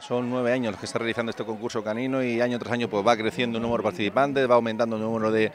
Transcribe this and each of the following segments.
Son nueve años que está realizando este concurso canino y año tras año pues va creciendo el número de participantes, va aumentando el número de,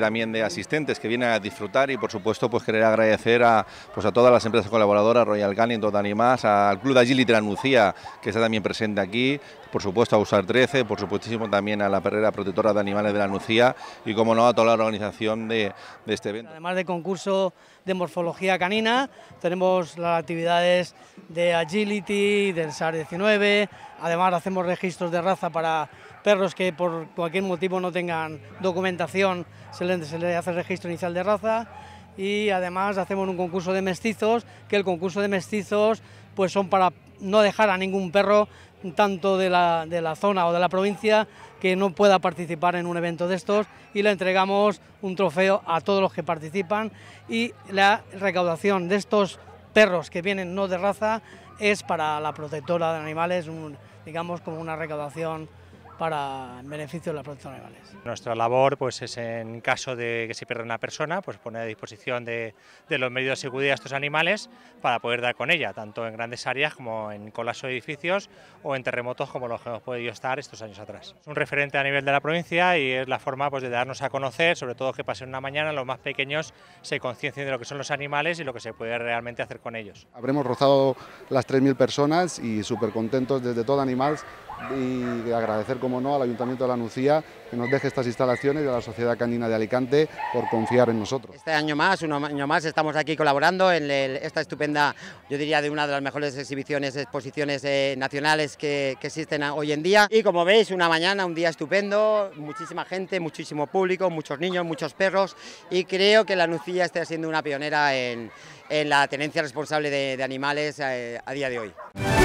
también de asistentes que vienen a disfrutar y por supuesto pues querer agradecer a, pues, todas las empresas colaboradoras, Royal Canin, Totanimás, al Club de Agility Nucía, que está también presente aquí, por supuesto a USAR 13, por supuestísimo también a la Perrera Protectora de Animales de la Nucía y como no a toda la organización de, este evento. Además del concurso de morfología canina, tenemos las actividades de Agility, del SAR 19, Además hacemos registros de raza para perros que por cualquier motivo no tengan documentación, se les, se el hace registro inicial de raza y además hacemos un concurso de mestizos, que el concurso de mestizos pues son para no dejar a ningún perro tanto de la, zona o de la provincia que no pueda participar en un evento de estos y le entregamos un trofeo a todos los que participan y la recaudación de estos perros que vienen no de raza es para la protectora de animales, digamos como una recaudación para el beneficio de la producción de animales. Nuestra labor pues, es en caso de que se pierda una persona, pues poner a disposición de, los medios de seguridad a estos animales para poder dar con ella, tanto en grandes áreas como en colas de edificios o en terremotos como los que hemos podido estar estos años atrás. Es un referente a nivel de la provincia y es la forma pues, de darnos a conocer, sobre todo que pasen una mañana los más pequeños se conciencien de lo que son los animales y lo que se puede realmente hacer con ellos. Habremos rozado las 3.000 personas y súper contentos desde todo Animals y agradecer, como no, al Ayuntamiento de la Nucía que nos deje estas instalaciones y a la Sociedad Canina de Alicante por confiar en nosotros. Este año más, un año más, estamos aquí colaborando en esta estupenda, yo diría, de una de las mejores exhibiciones, exposiciones eh, nacionales que, existen hoy en día. Y como veis, una mañana, un día estupendo, muchísima gente, muchísimo público, muchos niños, muchos perros y creo que la Nucía está siendo una pionera en, la tenencia responsable de, animales eh, a día de hoy.